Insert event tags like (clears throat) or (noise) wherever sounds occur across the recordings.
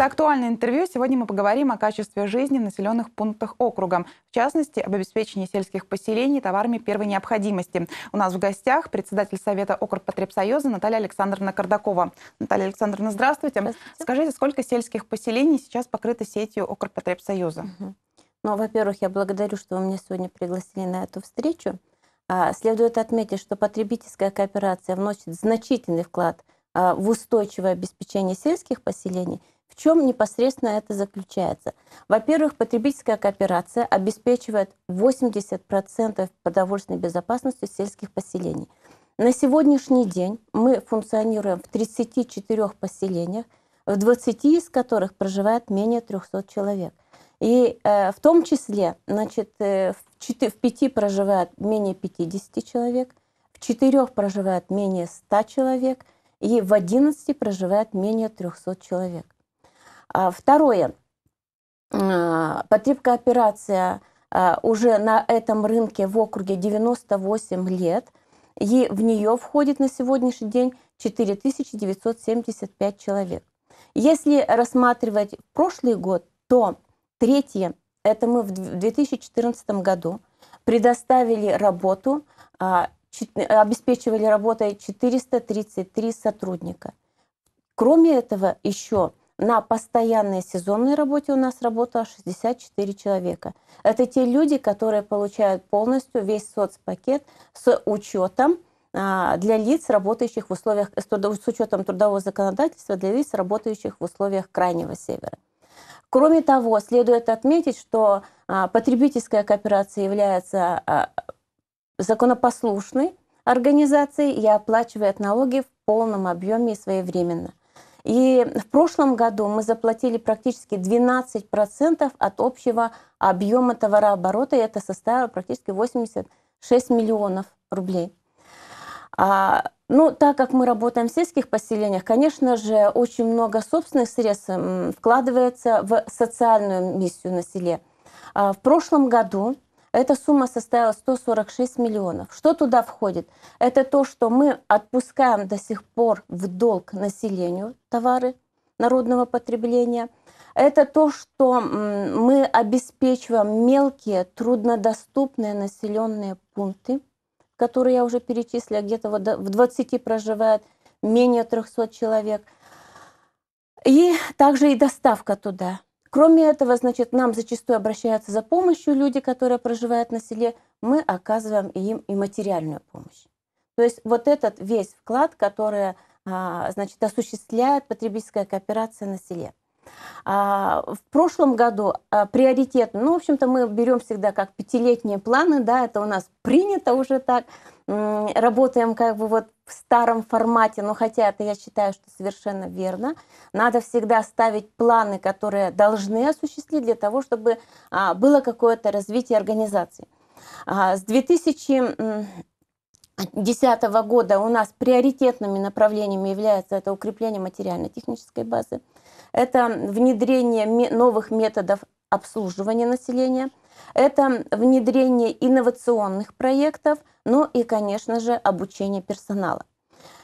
Это актуальное интервью. Сегодня мы поговорим о качестве жизни в населенных пунктах округа. В частности, об обеспечении сельских поселений товарами первой необходимости. У нас в гостях председатель Совета Окрпотребсоюза Наталья Александровна Кардакова. Наталья Александровна, здравствуйте. здравствуйте. Скажите, сколько сельских поселений сейчас покрыто сетью Окрпотребсоюза? Угу. Ну, во-первых, я благодарю, что вы меня сегодня пригласили на эту встречу. А, следует отметить, что потребительская кооперация вносит значительный вклад а, в устойчивое обеспечение сельских поселений – чем непосредственно это заключается? Во-первых, потребительская кооперация обеспечивает 80% продовольственной безопасности сельских поселений. На сегодняшний день мы функционируем в 34 поселениях, в 20 из которых проживает менее 300 человек. И э, в том числе, значит, э, в, 4, в 5 проживает менее 50 человек, в 4 проживает менее 100 человек, и в 11 проживает менее 300 человек. А, второе. А, потребка операция а, уже на этом рынке в округе 98 лет, и в нее входит на сегодняшний день 4975 человек. Если рассматривать прошлый год, то третье, это мы в 2014 году предоставили работу, обеспечивали работой 433 сотрудника. Кроме этого, еще на постоянной сезонной работе у нас работало 64 человека. Это те люди, которые получают полностью весь соцпакет с учетом а, для лиц, работающих в условиях, с учетом трудового законодательства для лиц, работающих в условиях Крайнего Севера. Кроме того, следует отметить, что а, потребительская кооперация является а, законопослушной организацией и оплачивает налоги в полном объеме и своевременно. И в прошлом году мы заплатили практически 12% от общего объема товарооборота, и это составило практически 86 миллионов рублей. А, ну, так как мы работаем в сельских поселениях, конечно же, очень много собственных средств вкладывается в социальную миссию на селе. А, в прошлом году эта сумма составила 146 миллионов. Что туда входит? Это то, что мы отпускаем до сих пор в долг населению товары народного потребления. Это то, что мы обеспечиваем мелкие, труднодоступные населенные пункты, которые я уже перечислила, где-то в 20 проживает менее 300 человек. И также и доставка туда. Кроме этого, значит, нам зачастую обращаются за помощью люди, которые проживают на селе, мы оказываем им и материальную помощь. То есть вот этот весь вклад, который а, значит, осуществляет потребительская кооперация на селе. А, в прошлом году а, приоритет, ну, в общем-то, мы берем всегда как пятилетние планы, да, это у нас принято уже так, работаем как бы вот в старом формате, но хотя это я считаю, что совершенно верно. Надо всегда ставить планы, которые должны осуществить для того, чтобы а, было какое-то развитие организации. А, с 2000 2010 года у нас приоритетными направлениями является это укрепление материально-технической базы, это внедрение новых методов обслуживания населения, это внедрение инновационных проектов – ну и, конечно же, обучение персонала.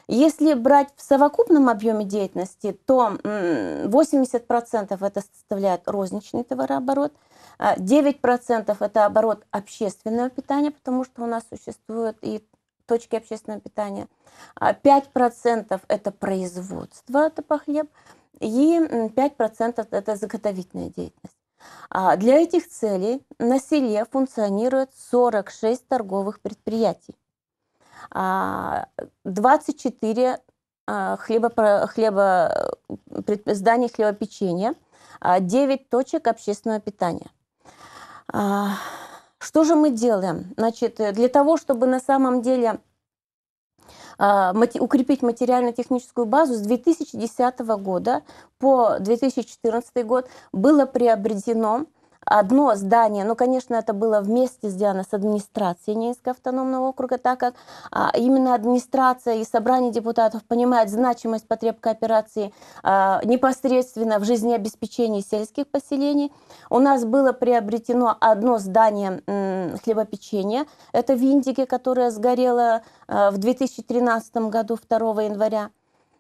Если брать в совокупном объеме деятельности, то 80% это составляет розничный товарооборот, 9% а это оборот общественного питания, потому что у нас существуют и точки общественного питания, 5% а это производство, это по хлеб, и 5% это заготовительная деятельность. А для этих целей на селе функционирует 46 торговых предприятий, 24 хлебо, хлебо, зданий хлебопечения, 9 а, точек общественного питания. А, что же мы делаем? Значит, для того, чтобы на самом деле а, укрепить материально-техническую базу с 2010 года по 2014 год было приобретено одно здание, но, ну, конечно, это было вместе сделано с администрацией Ненецкого автономного округа, так как а, именно администрация и собрание депутатов понимают значимость потреб кооперации а, непосредственно в жизнеобеспечении сельских поселений. У нас было приобретено одно здание м, хлебопечения, это Виндике, которое сгорело а, в 2013 году 2 января.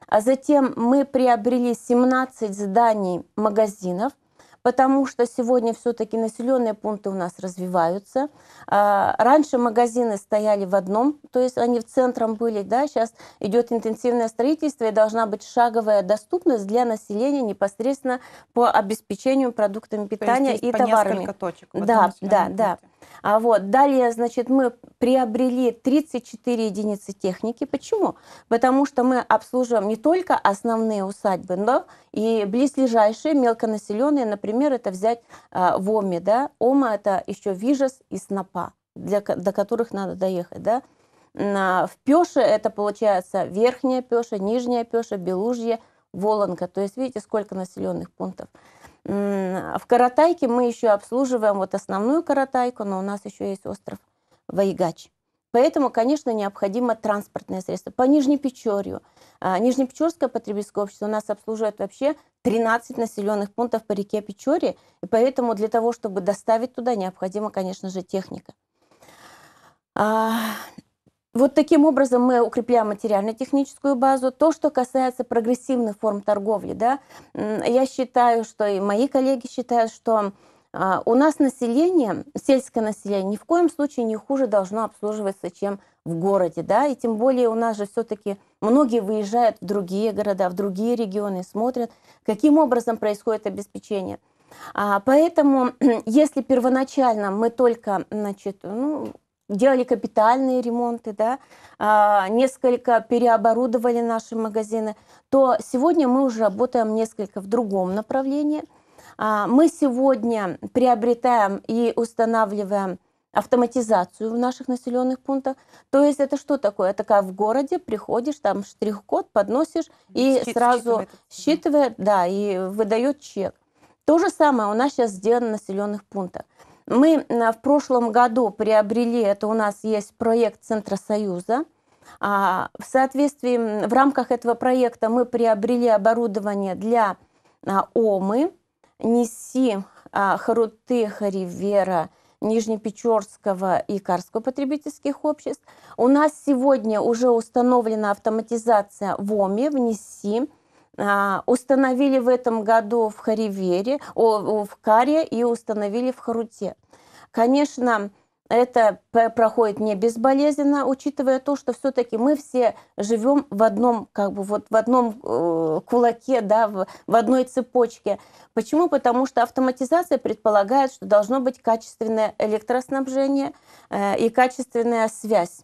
А затем мы приобрели 17 зданий магазинов – потому что сегодня все-таки населенные пункты у нас развиваются. А, раньше магазины стояли в одном, то есть они в центром были, да, сейчас идет интенсивное строительство и должна быть шаговая доступность для населения непосредственно по обеспечению продуктами питания то есть, есть и по товарами. Точек в да, да, пункте. да. А вот. Далее, значит, мы приобрели 34 единицы техники. Почему? Потому что мы обслуживаем не только основные усадьбы, но и близлежащие, мелконаселенные. Например, это взять э, Воми. Да? Ома – это еще Вижес и Снопа, для, до которых надо доехать. Да? В Пеше это получается Верхняя Пеша, Нижняя Пеша, Белужье, Волонка. То есть видите, сколько населенных пунктов. В Каратайке мы еще обслуживаем вот основную Каратайку, но у нас еще есть остров Вайгач. Поэтому, конечно, необходимо транспортное средство. По Нижнепечорью. А, Нижнепечорское потребительское общество у нас обслуживает вообще 13 населенных пунктов по реке Печоре, и поэтому для того, чтобы доставить туда, необходима, конечно же, техника. А, вот таким образом мы укрепляем материально-техническую базу. То, что касается прогрессивных форм торговли, да, я считаю, что и мои коллеги считают, что а, у нас население, сельское население, ни в коем случае не хуже должно обслуживаться, чем в городе, да, и тем более у нас же все-таки многие выезжают в другие города, в другие регионы, смотрят, каким образом происходит обеспечение. А, поэтому, (clears throat) если первоначально мы только, значит, ну, делали капитальные ремонты, да, а, несколько переоборудовали наши магазины, то сегодня мы уже работаем несколько в другом направлении. А, мы сегодня приобретаем и устанавливаем автоматизацию в наших населенных пунктах. То есть это что такое? Это как в городе приходишь, там штрих-код подносишь и Счит, сразу считывает, считывает, да, и выдает чек. То же самое у нас сейчас сделано в населенных пунктах. Мы э, в прошлом году приобрели, это у нас есть проект Центра Союза. А, в соответствии, в рамках этого проекта мы приобрели оборудование для а, Омы, Неси, а, Харуты, Харивера, Нижнепечорского и Карского потребительских обществ. У нас сегодня уже установлена автоматизация в ОМИ, в НИСИ. А, установили в этом году в Харивере, в Каре и установили в Харуте. Конечно, это проходит не безболезненно, учитывая то, что все-таки мы все живем в одном, как бы вот в одном э, кулаке, да, в, в одной цепочке. Почему? Потому что автоматизация предполагает, что должно быть качественное электроснабжение э, и качественная связь.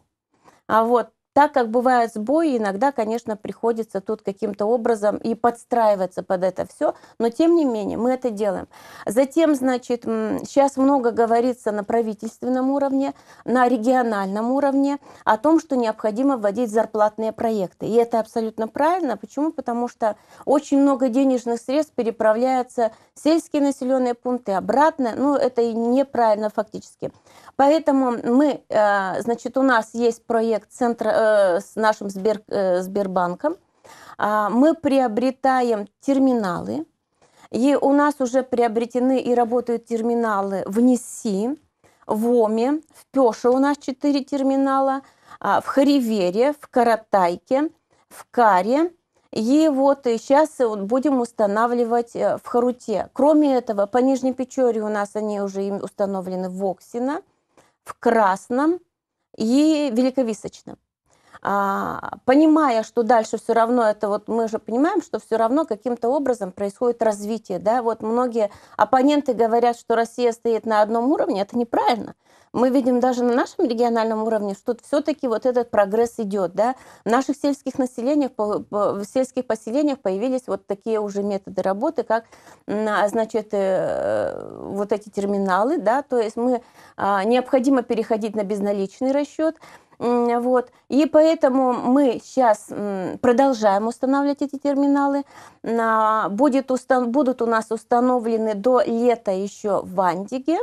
А вот так как бывают сбои, иногда, конечно, приходится тут каким-то образом и подстраиваться под это все, но тем не менее мы это делаем. Затем, значит, сейчас много говорится на правительственном уровне, на региональном уровне о том, что необходимо вводить зарплатные проекты. И это абсолютно правильно. Почему? Потому что очень много денежных средств переправляется в сельские населенные пункты обратно. Ну, это и неправильно фактически. Поэтому мы, э, значит, у нас есть проект центра Э, с нашим Сбер, э, Сбербанком а, мы приобретаем терминалы, и у нас уже приобретены и работают терминалы в НИСИ, в Оми, в Пеше у нас 4 терминала, а, в Харивере, в Каратайке, в Каре. И вот сейчас э, будем устанавливать в Харуте. Кроме этого, по Нижней Печоре у нас они уже установлены в Оксино, в Красном и Великовисочном. А, понимая, что дальше все равно это вот мы же понимаем, что все равно каким-то образом происходит развитие, да, вот многие оппоненты говорят, что Россия стоит на одном уровне, это неправильно. Мы видим даже на нашем региональном уровне, что все-таки вот этот прогресс идет, да. В наших сельских населениях, в сельских поселениях появились вот такие уже методы работы, как, а, значит, э, вот эти терминалы, да, то есть мы а, необходимо переходить на безналичный расчет, вот. И поэтому мы сейчас продолжаем устанавливать эти терминалы. Будет устан будут у нас установлены до лета еще в Андиге,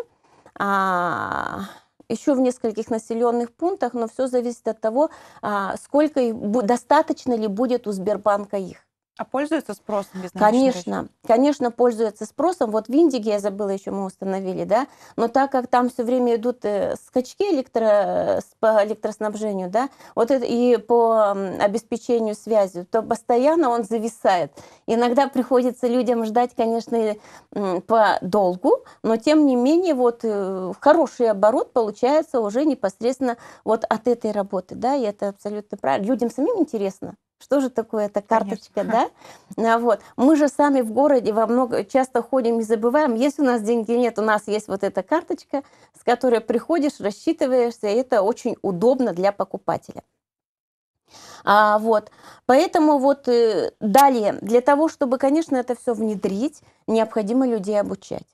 а еще в нескольких населенных пунктах, но все зависит от того, а, сколько их, достаточно ли будет у Сбербанка их. А пользуется спросом без Конечно, конечно, пользуется спросом. Вот в Индиге, я забыла, еще мы установили, да, но так как там все время идут э, скачки электро, э, по электроснабжению, да, вот это и по обеспечению связи, то постоянно он зависает. Иногда приходится людям ждать, конечно, по долгу, но тем не менее вот э, хороший оборот получается уже непосредственно вот от этой работы, да, и это абсолютно правильно. Людям самим интересно. Что же такое эта карточка, Конечно. да? А, вот. Мы же сами в городе во много часто ходим и забываем, есть у нас деньги нет, у нас есть вот эта карточка, с которой приходишь, рассчитываешься, и это очень удобно для покупателя. А, вот. Поэтому вот э, далее, для того, чтобы, конечно, это все внедрить, необходимо людей обучать.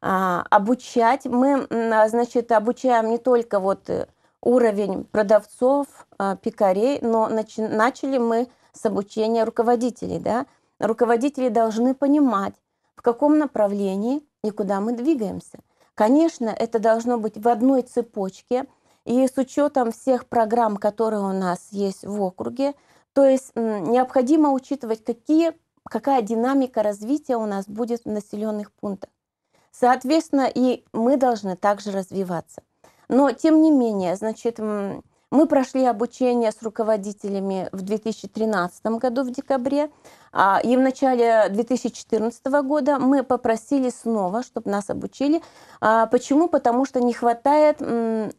А, обучать мы, а, значит, обучаем не только вот э, уровень продавцов, а, пекарей, но начали мы с обучения руководителей. Да? Руководители должны понимать, в каком направлении и куда мы двигаемся. Конечно, это должно быть в одной цепочке и с учетом всех программ, которые у нас есть в округе. То есть необходимо учитывать, какие, какая динамика развития у нас будет в населенных пунктах. Соответственно, и мы должны также развиваться. Но, тем не менее, значит, мы прошли обучение с руководителями в 2013 году в декабре, а, и в начале 2014 года мы попросили снова, чтобы нас обучили. А, почему? Потому что не хватает,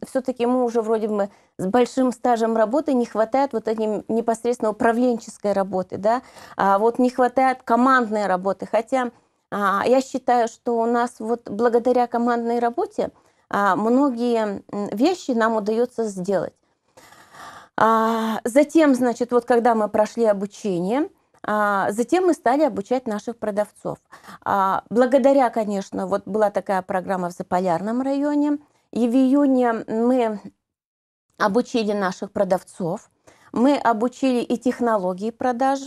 все-таки мы уже вроде бы с большим стажем работы, не хватает вот этой непосредственно управленческой работы, да, а вот не хватает командной работы, хотя я считаю, что у нас вот благодаря командной работе – а, многие вещи нам удается сделать. А, затем, значит, вот когда мы прошли обучение, а, Затем мы стали обучать наших продавцов. Благодаря, конечно, вот была такая программа в Заполярном районе, и в июне мы обучили наших продавцов, мы обучили и технологии продаж.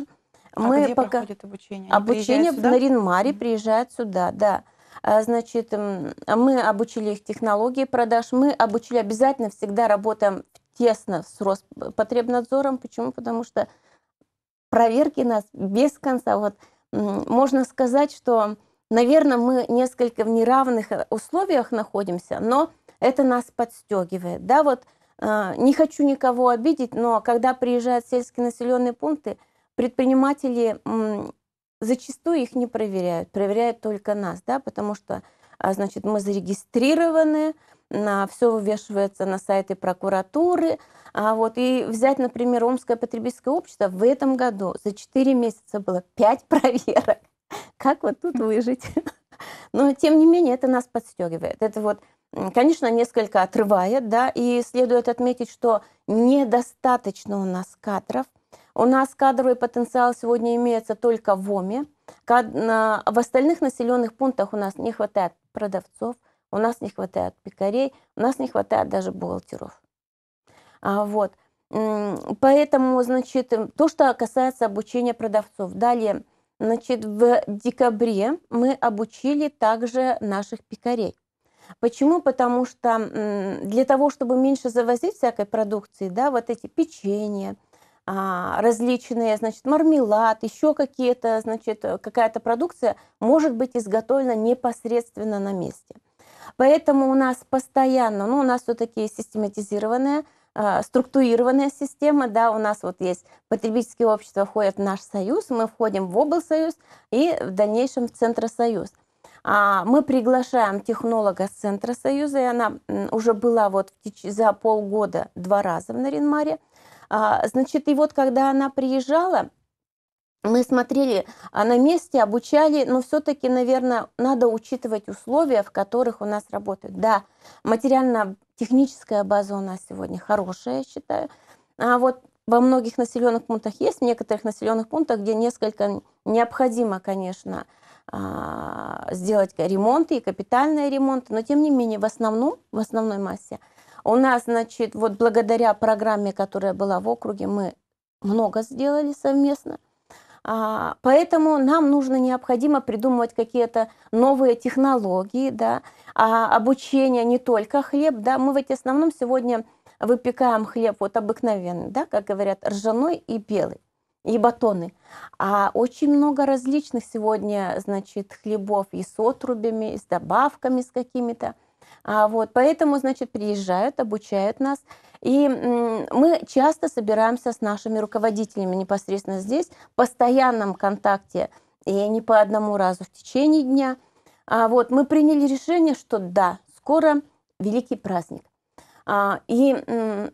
А мы где пока... проходит обучение? Они обучение в Наринмаре, приезжают сюда, да. А, значит, эм, мы обучили их технологии продаж, мы обучили обязательно всегда работаем тесно с Роспотребнадзором. Почему? Потому что проверки нас без конца. Вот можно сказать, что, наверное, мы несколько в неравных э, условиях находимся, но это нас подстегивает. Да, вот э, не хочу никого обидеть, но когда приезжают сельские населенные пункты, предприниматели зачастую их не проверяют, проверяют только нас, да, потому что, а, значит, мы зарегистрированы, на все вывешивается на сайты прокуратуры. А вот, и взять, например, Омское потребительское общество, в этом году за 4 месяца было 5 (laughs) проверок. Как вот тут выжить? (laughs) Но, тем не менее, это нас подстегивает. Это вот, конечно, несколько отрывает, да, и следует отметить, что недостаточно у нас кадров – у нас кадровый потенциал сегодня имеется только в ОМИ. В остальных населенных пунктах у нас не хватает продавцов, у нас не хватает пекарей, у нас не хватает даже бухгалтеров. А, вот. Поэтому, значит, э, то, что касается обучения продавцов. Далее, значит, в декабре мы обучили также наших пекарей. Почему? Потому что для того, чтобы меньше завозить всякой продукции, да, вот эти печенья, а, различные, значит, мармелад, еще какие-то, значит, э, какая-то продукция может быть изготовлена непосредственно на месте. Поэтому у нас постоянно, ну, у нас все-таки систематизированная, а, структурированная система, да, у нас вот есть потребительские общества входят в наш союз, мы входим в облсоюз и в дальнейшем в Центросоюз. А, мы приглашаем технолога с Центра Союза, и она уже была вот за полгода два раза в Наринмаре – а, значит, и вот когда она приезжала, мы смотрели а на месте, обучали, но все-таки, наверное, надо учитывать условия, в которых у нас работают. Да, материально-техническая база у нас сегодня хорошая, я считаю. А вот во многих населенных пунктах есть, в некоторых населенных пунктах, где несколько необходимо, конечно, а, сделать ремонты и капитальные ремонты, но тем не менее в основном, в основной массе – у нас, значит, вот благодаря программе, которая была в округе, мы много сделали совместно. А, поэтому нам нужно необходимо придумывать какие-то новые технологии, да, а, обучение не только хлеб, да, мы ведь в основном сегодня выпекаем хлеб вот обыкновенный, да, как говорят, ржаной и белый и батоны. А очень много различных сегодня, значит, хлебов и с отрубями, и с добавками, с какими-то. А вот, поэтому, значит, приезжают, обучают нас. И мы часто собираемся с нашими руководителями непосредственно здесь, в постоянном контакте, и не по одному разу в течение дня. А вот, мы приняли решение, что да, скоро великий праздник. А, и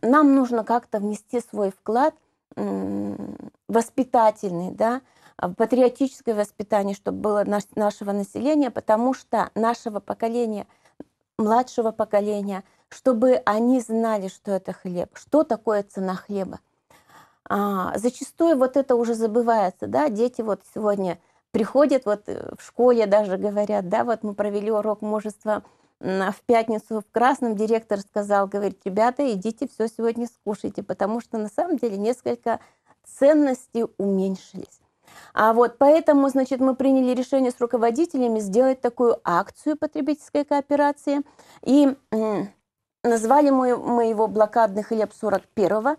нам нужно как-то внести свой вклад воспитательный, да, а, патриотическое воспитание, чтобы было наш, нашего населения, потому что нашего поколения – младшего поколения, чтобы они знали, что это хлеб, что такое цена хлеба. А, зачастую вот это уже забывается, да, дети вот сегодня приходят, вот э, в школе даже говорят, да, вот мы провели урок мужества в пятницу в Красном директор сказал, говорит, ребята, идите все сегодня скушайте, потому что на самом деле несколько ценностей уменьшились. А вот поэтому, значит, мы приняли решение с руководителями сделать такую акцию потребительской кооперации и назвали мы, мы его блокадный хлеб 41-го,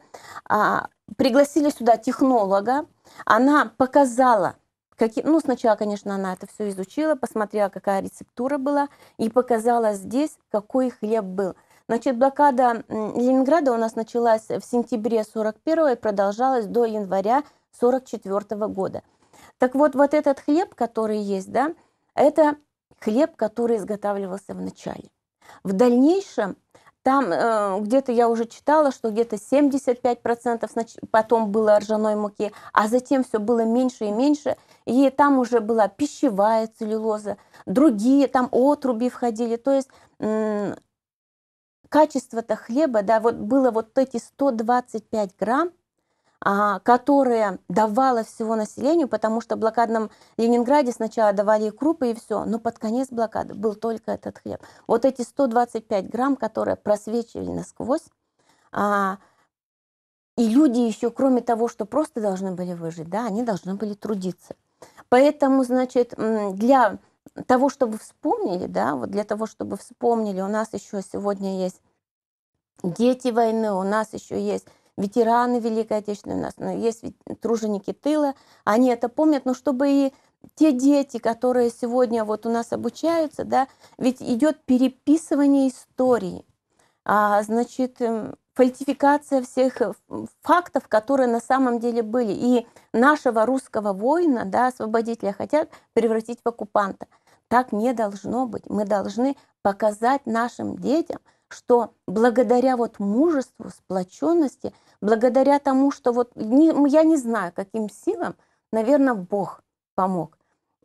а, пригласили сюда технолога, она показала, какие, ну, сначала, конечно, она это все изучила, посмотрела, какая рецептура была, и показала здесь, какой хлеб был. Значит, блокада Ленинграда у нас началась в сентябре 41 го и продолжалась до января 1944 года. Так вот, вот этот хлеб, который есть, да, это хлеб, который изготавливался в начале. В дальнейшем там э, где-то я уже читала, что где-то 75% потом было ржаной муки, а затем все было меньше и меньше. И там уже была пищевая целлюлоза, другие там отруби входили. То есть э, качество-то хлеба, да, вот было вот эти 125 грамм, а, которая давала всего населению, потому что в блокадном Ленинграде сначала давали и крупы, и все, но под конец блокады был только этот хлеб. Вот эти 125 грамм, которые просвечивали насквозь, а, и люди еще, кроме того, что просто должны были выжить, да, они должны были трудиться. Поэтому, значит, для того, чтобы вспомнили, да, вот для того, чтобы вспомнили, у нас еще сегодня есть дети войны, у нас еще есть ветераны Великой Отечественной у нас, но есть труженики тыла, они это помнят, но чтобы и те дети, которые сегодня вот у нас обучаются, да, ведь идет переписывание истории, а, значит, эм, фальсификация всех э, фактов, которые на самом деле были. И нашего русского воина, да, освободителя, хотят превратить в оккупанта. Так не должно быть. Мы должны показать нашим детям, что благодаря вот мужеству, сплоченности, благодаря тому, что вот не, я не знаю, каким силам, наверное, Бог помог.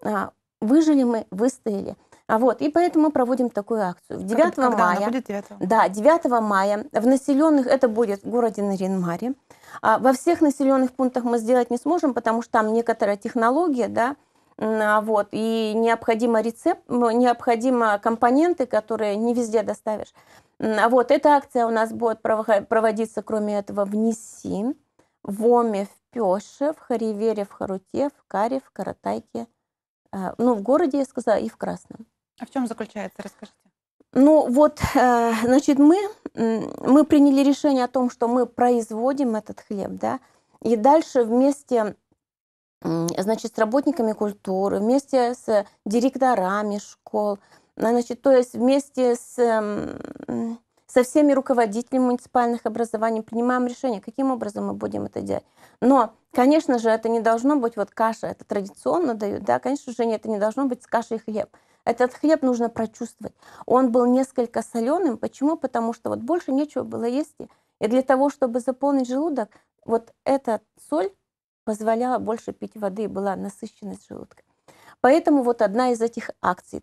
А, выжили мы, выстояли. А вот, и поэтому мы проводим такую акцию. 9 а Когда мая. будет 9? Да, 9 мая в населенных, это будет в городе Наринмаре. А, во всех населенных пунктах мы сделать не сможем, потому что там некоторая технология, да, а вот, и необходимо рецепт, необходимо компоненты, которые не везде доставишь. А вот, эта акция у нас будет проводиться, кроме этого, в Неси, в ОМе, в Пеше, в Харивере, в Харуте, в Каре, в Каратайке, а, ну, в городе, я сказала, и в Красном. А в чем заключается, расскажите? Ну вот, э, значит, мы, мы приняли решение о том, что мы производим этот хлеб, да, и дальше вместе, значит, с работниками культуры, вместе с директорами школ, Значит, то есть вместе с, эм, со всеми руководителями муниципальных образований принимаем решение, каким образом мы будем это делать. Но, конечно же, это не должно быть вот каша, это традиционно дают, да, конечно же, это не должно быть с кашей хлеб. Этот хлеб нужно прочувствовать. Он был несколько соленым. Почему? Потому что вот больше нечего было есть. И для того, чтобы заполнить желудок, вот эта соль позволяла больше пить воды, была насыщенность желудка. Поэтому вот одна из этих акций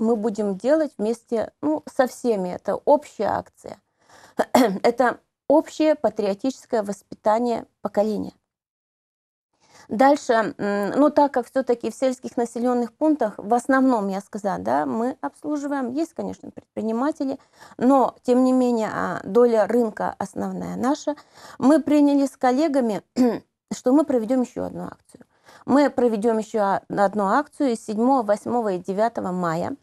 мы будем делать вместе ну, со всеми. Это общая акция. (clears throat) Это общее патриотическое воспитание поколения. Дальше, ну так как все-таки в сельских населенных пунктах, в основном, я сказала, да, мы обслуживаем, есть, конечно, предприниматели, но, тем не менее, а, доля рынка основная наша. Мы приняли с коллегами, (clears throat) что мы проведем еще одну акцию. Мы проведем еще одну акцию 7, 8 и 9 мая –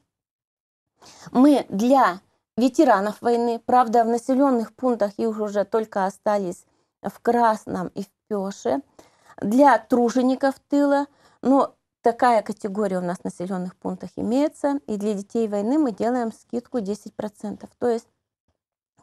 мы для ветеранов войны, правда, в населенных пунктах их уже только остались в Красном и в Пёше, для тружеников тыла, но такая категория у нас в населенных пунктах имеется, и для детей войны мы делаем скидку 10%. То есть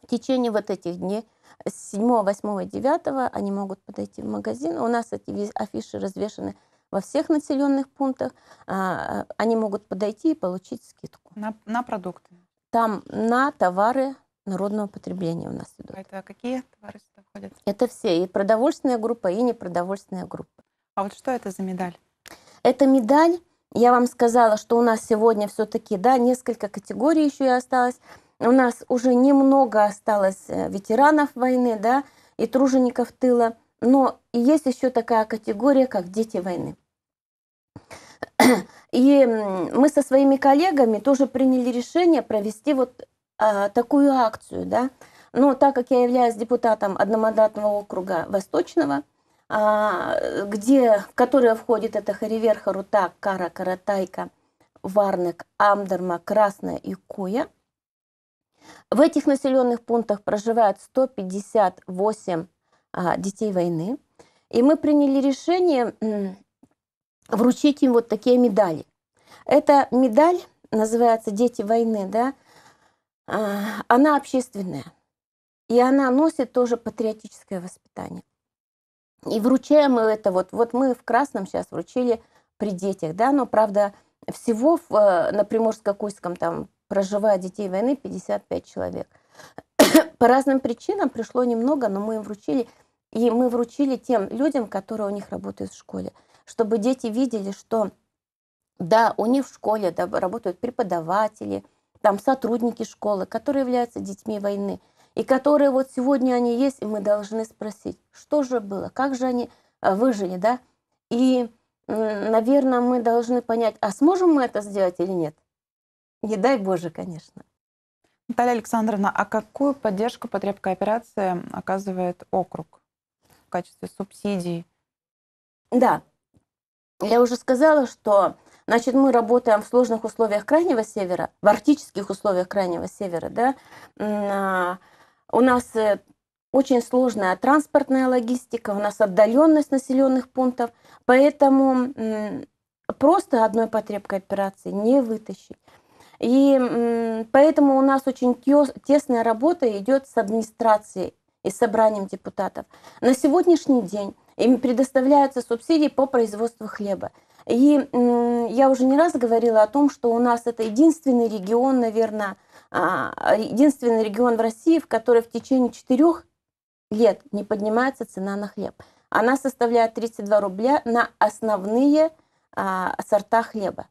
в течение вот этих дней, 7, 8, 9, они могут подойти в магазин. У нас эти афиши развешены во всех населенных пунктах, а, а, они могут подойти и получить скидку. На, на продукты? Там на товары народного потребления у нас идут. Это какие товары сюда входят? Это все, и продовольственная группа, и непродовольственная группа. А вот что это за медаль? Это медаль, я вам сказала, что у нас сегодня все-таки, да, несколько категорий еще и осталось. У нас уже немного осталось э, ветеранов войны, да, и тружеников тыла. Но есть еще такая категория, как дети войны. И мы со своими коллегами тоже приняли решение провести вот а, такую акцию, да. Но так как я являюсь депутатом одномандатного округа Восточного, а, где, в которое входит это Харивер, Харута, Кара, Каратайка, Варнек, Амдерма, Красная и Коя, в этих населенных пунктах проживает 158 а, детей войны. И мы приняли решение вручить им вот такие медали. Эта медаль называется «Дети войны», да, а, она общественная, и она носит тоже патриотическое воспитание. И вручаем мы это, вот, вот мы в красном сейчас вручили при детях, да, но, правда, всего в, э, на Приморско-Куйском там проживая детей войны 55 человек. (coughs) По разным причинам пришло немного, но мы им вручили, и мы вручили тем людям, которые у них работают в школе чтобы дети видели, что да, у них в школе да, работают преподаватели, там сотрудники школы, которые являются детьми войны, и которые вот сегодня они есть, и мы должны спросить, что же было, как же они э, выжили, да? И, наверное, мы должны понять, а сможем мы это сделать или нет? Не дай Боже, конечно. Наталья Александровна, а какую поддержку потреб кооперации оказывает округ в качестве субсидий? Да, я уже сказала, что Значит, мы работаем в сложных условиях Крайнего Севера, в арктических условиях Крайнего Севера, да. А, у нас э, очень сложная транспортная логистика, у нас отдаленность населенных пунктов, поэтому просто одной потребкой операции не вытащить. И поэтому у нас очень тесная работа идет с администрацией и с собранием депутатов. На сегодняшний день им предоставляются субсидии по производству хлеба. И я уже не раз говорила о том, что у нас это единственный регион, наверное, а, единственный регион в России, в который в течение четырех лет не поднимается цена на хлеб. Она составляет 32 рубля на основные а, сорта хлеба.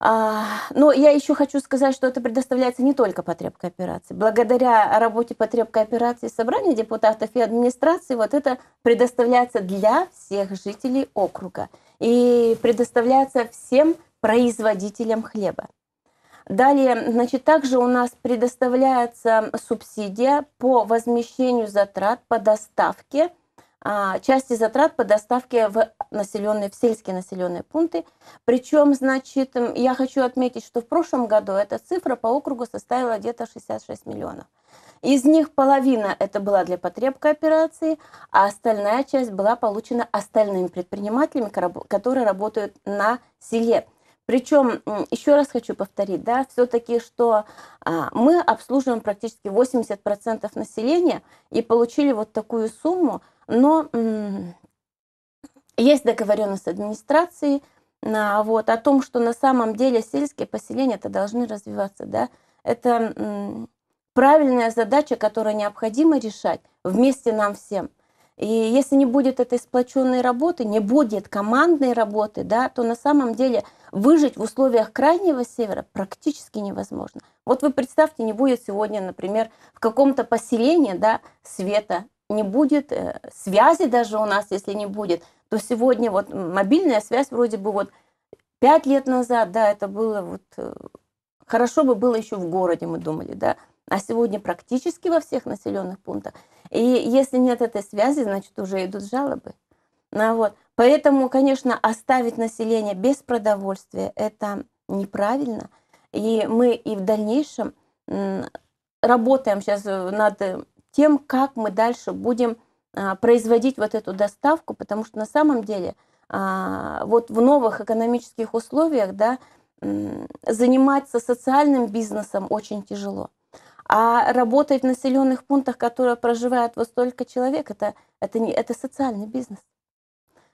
А, но я еще хочу сказать, что это предоставляется не только по операции. Благодаря работе по операции, собрания депутатов и администрации вот это предоставляется для всех жителей округа и предоставляется всем производителям хлеба. Далее, значит, также у нас предоставляется субсидия по возмещению затрат по доставке а, части затрат по доставке в, населенные, в сельские населенные пункты. Причем, значит, я хочу отметить, что в прошлом году эта цифра по округу составила где-то 66 миллионов. Из них половина это была для потреб кооперации, а остальная часть была получена остальными предпринимателями, которые работают на селе. Причем, еще раз хочу повторить, да, все-таки, что а, мы обслуживаем практически 80% населения и получили вот такую сумму, но м- есть договоренность с администрацией а, вот, о том, что на самом деле сельские поселения-то должны развиваться, да, это м- правильная задача, которую необходимо решать вместе нам всем – и если не будет этой сплоченной работы, не будет командной работы, да, то на самом деле выжить в условиях крайнего севера практически невозможно. Вот вы представьте, не будет сегодня, например, в каком-то поселении да, света, не будет э, связи даже у нас, если не будет, то сегодня вот мобильная связь вроде бы вот пять лет назад, да, это было вот э, хорошо бы было еще в городе, мы думали, да, а сегодня практически во всех населенных пунктах. И если нет этой связи, значит, уже идут жалобы. Ну, вот. Поэтому, конечно, оставить население без продовольствия – это неправильно. И мы и в дальнейшем работаем сейчас э, над тем, как мы дальше будем а, производить вот эту доставку, потому что на самом деле а, вот в новых экономических условиях да, заниматься социальным бизнесом очень тяжело. А работать в населенных пунктах, которые проживают вот столько человек, это, это, не, это социальный бизнес.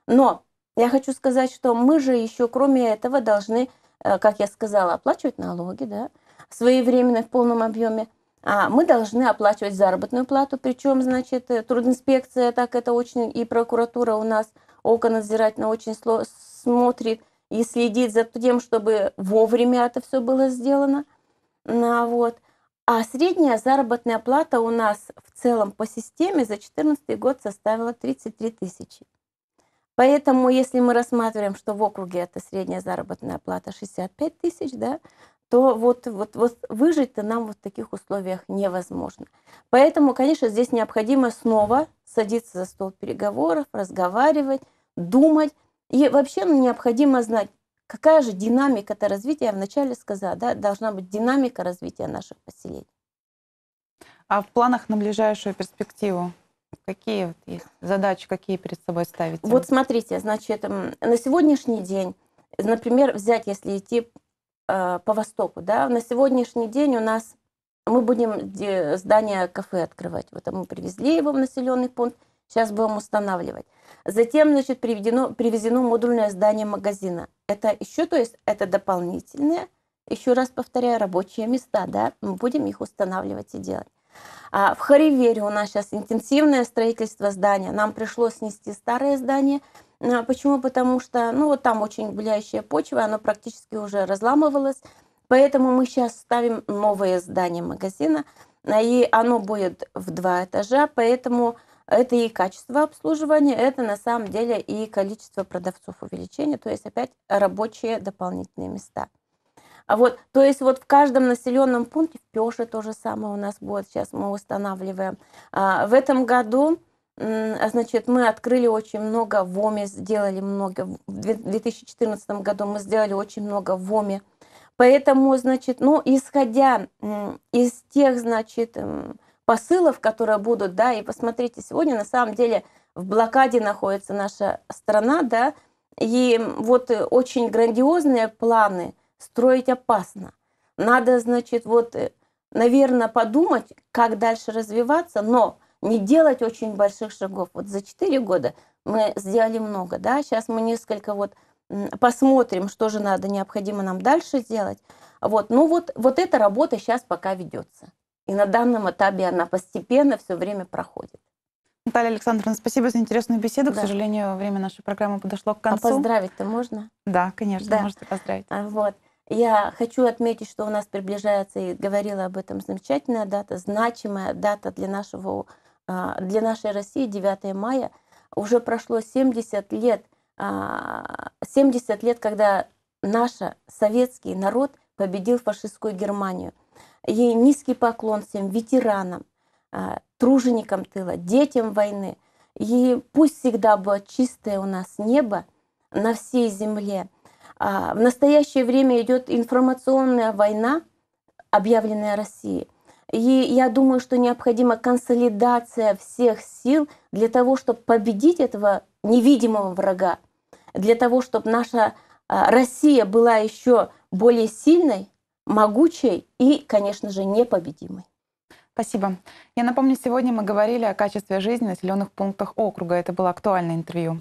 Но я хочу сказать, что мы же еще, кроме этого, должны, э, как я сказала, оплачивать налоги, да, своевременно, в полном объеме. А мы должны оплачивать заработную плату, причем, значит, э, трудинспекция, так это очень, и прокуратура у нас око оконадзирательно очень сло смотрит и следит за тем, чтобы вовремя это все было сделано. Ну, а вот. А средняя заработная плата у нас в целом по системе за 2014 год составила 33 тысячи. Поэтому, если мы рассматриваем, что в округе это средняя заработная плата 65 тысяч, да, то вот, вот, вот выжить-то нам вот в таких условиях невозможно. Поэтому, конечно, здесь необходимо снова садиться за стол переговоров, разговаривать, думать. И вообще ну, необходимо знать, Какая же динамика это развития, я вначале сказала, да, должна быть динамика развития наших поселений. А в планах на ближайшую перспективу? Какие вот есть задачи, какие перед собой ставить? Вот смотрите, значит, на сегодняшний день, например, взять, если идти э, по востоку, да, на сегодняшний день у нас мы будем здание кафе открывать. Вот мы привезли его в населенный пункт. Сейчас будем устанавливать. Затем, значит, приведено, привезено модульное здание магазина. Это еще, то есть, это дополнительные, еще раз повторяю, рабочие места, да, мы будем их устанавливать и делать. А в Харивере у нас сейчас интенсивное строительство здания. Нам пришлось снести старое здание. А, почему? Потому что, ну, вот там очень гуляющая почва, она практически уже разламывалась. Поэтому мы сейчас ставим новое здание магазина, а, и оно будет в два этажа, поэтому это и качество обслуживания, это на самом деле и количество продавцов увеличения, то есть опять рабочие дополнительные места. А вот, то есть вот в каждом населенном пункте, в Пеше то же самое у нас будет, сейчас мы устанавливаем. А, в этом году а значит, мы открыли очень много в ОМИ, сделали много. В 2014 году мы сделали очень много в ОМИ. Поэтому, значит, ну, исходя из тех, значит, посылов, которые будут, да, и посмотрите, сегодня на самом деле в блокаде находится наша страна, да, и вот э, очень грандиозные планы строить опасно. Надо, значит, вот, э, наверное, подумать, как дальше развиваться, но не делать очень больших шагов. Вот за 4 года мы сделали много, да, сейчас мы несколько вот посмотрим, что же надо, необходимо нам дальше сделать. Вот, ну вот, вот эта работа сейчас пока ведется. И на данном этапе она постепенно все время проходит. Наталья Александровна, спасибо за интересную беседу. Да. К сожалению, время нашей программы подошло к а концу. А поздравить-то можно? Да, конечно, да. можете поздравить. А, вот. Я хочу отметить, что у нас приближается, и говорила об этом, замечательная дата, значимая дата для, нашего, а, для нашей России, 9 мая. Уже прошло 70 лет, 70 лет, когда наш советский народ победил фашистскую Германию – Ей низкий поклон всем ветеранам, а, труженикам тыла, детям войны. И пусть всегда будет чистое у нас небо на всей земле. А, в настоящее время идет информационная война, объявленная Россией. И я думаю, что необходима консолидация всех сил для того, чтобы победить этого невидимого врага, для того, чтобы наша а, Россия была еще более сильной, могучей и, конечно же, непобедимой. Спасибо. Я напомню, сегодня мы говорили о качестве жизни на населенных пунктах округа. Это было актуальное интервью.